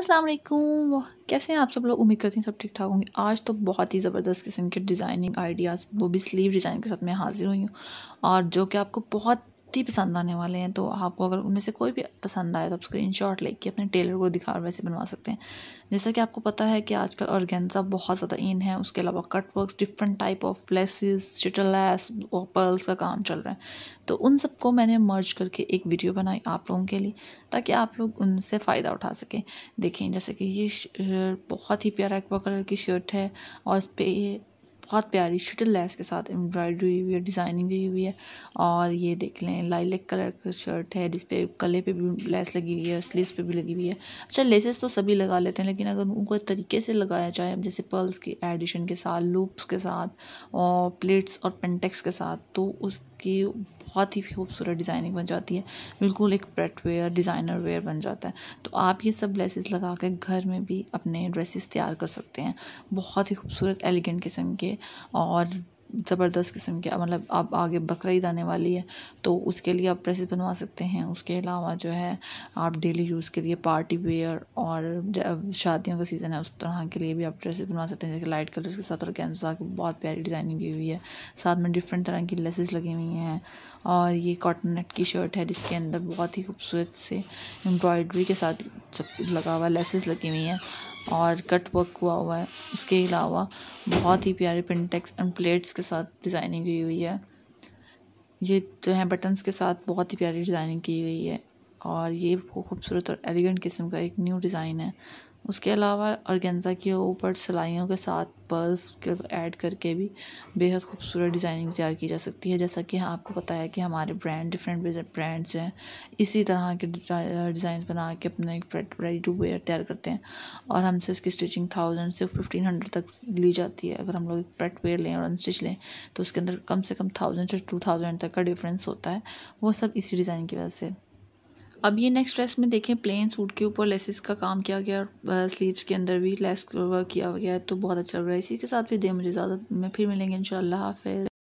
अस्सलाम वालेकुम कैसे हैं आप सब लोग उम्मीद करते हैं सब ठीक ठाक होंगे आज तो बहुत ही ज़बरदस्त किस्म के डिज़ाइनिंग आइडियाज़ वो भी स्लीव डिज़ाइन के साथ मैं हाज़िर हुई हूँ और जो कि आपको बहुत ही पसंद आने वाले हैं तो आपको अगर उनमें से कोई भी पसंद आए तो आप स्क्रीन शॉट लेके अपने टेलर को दिखा और वैसे बनवा सकते हैं जैसा कि आपको पता है कि आजकल ऑर्गेन्जा बहुत ज़्यादा इन है उसके अलावा cut work different type of फ्लेसिस शटलैस और पर्ल्स का काम चल रहा है तो उन सबको मैंने मर्ज करके एक वीडियो बनाई आप लोगों के लिए ताकि आप लोग उनसे फ़ायदा उठा सकें देखें जैसे कि ये बहुत ही प्यारा एक्वा कलर की शर्ट है और इस पर बहुत प्यारी शटल लेस के साथ एम्ब्रॉयडरी हुई हुई है डिज़ाइनिंग हुई हुई है और ये देख लें लाइलेक कलर का शर्ट है जिस पे गले पे भी लेस लगी हुई है स्लीव्स पे भी लगी हुई है अच्छा लेसेस तो सभी लगा लेते हैं लेकिन अगर उनको तरीके से लगाया जाए जैसे पर्ल्स की एडिशन के साथ लूप्स के साथ और प्लेट्स और पेंटेक्स के साथ तो उसकी बहुत ही खूबसूरत डिज़ाइनिंग बन जाती है बिल्कुल एक प्रेटवेयर डिज़ाइनर वेयर बन जाता है तो आप ये सब लेसेस लगा के घर में भी अपने ड्रेसेस तैयार कर सकते हैं बहुत ही खूबसूरत एलिगेंट किस्म के लिए और ज़बरदस्त किस्म के मतलब आप आगे बकरा ईद आने वाली है तो उसके लिए आप ड्रेसेस बनवा सकते हैं उसके अलावा जो है आप डेली यूज़ के लिए पार्टी वेयर और शादियों का सीज़न है उस तरह के लिए भी आप ड्रेसेस बनवा सकते हैं जैसे लाइट कलर्स के साथ और कैनसा की बहुत प्यारी डिज़ाइनिंग की हुई है साथ में डिफरेंट तरह की लेसेस लगी हुई हैं और ये कॉटन नेट की शर्ट है जिसके अंदर बहुत ही खूबसूरत से एम्ब्रॉयडरी के साथ सब लगा हुआ लेसेस लगी हुई हैं और कट वर्क हुआ हुआ है उसके अलावा बहुत ही प्यारे पिनटेक्स एंड प्लेट्स के साथ डिज़ाइनिंग की हुई है ये जो है बटन्स के साथ बहुत ही प्यारी डिज़ाइनिंग की हुई है और ये खूबसूरत और एलिगेंट किस्म का एक न्यू डिज़ाइन है उसके अलावा गेंजा के ऊपर सिलाइयों के साथ पर्ल्स के ऐड करके भी बेहद खूबसूरत डिज़ाइनिंग तैयार की जा सकती है जैसा कि आपको पता है कि हमारे ब्रांड डिफरेंट ब्रांड्स हैं इसी तरह के डिज़ाइन बना के अपने रेडी टू वेयर तैयार करते हैं और हमसे इसकी स्टिचिंग थाउजेंड से फिफ्टीन हंड्रेड तक ली जाती है अगर हम लोग एक प्रेट वेयर लें और अनस्टिच लें तो उसके अंदर कम से कम थाउजेंड से टू थाउजेंड तक का डिफरेंस होता है वो सब इसी डिज़ाइन की वजह से अब ये नेक्स्ट ड्रेस में देखें प्लेन सूट के ऊपर लेसिस का काम किया गया और स्लीव्स के अंदर भी लेस वर्क किया गया है तो बहुत अच्छा लग रहा है इसी के साथ भी दे मुझे ज़्यादा मैं फिर मिलेंगे इन शाला हाफ़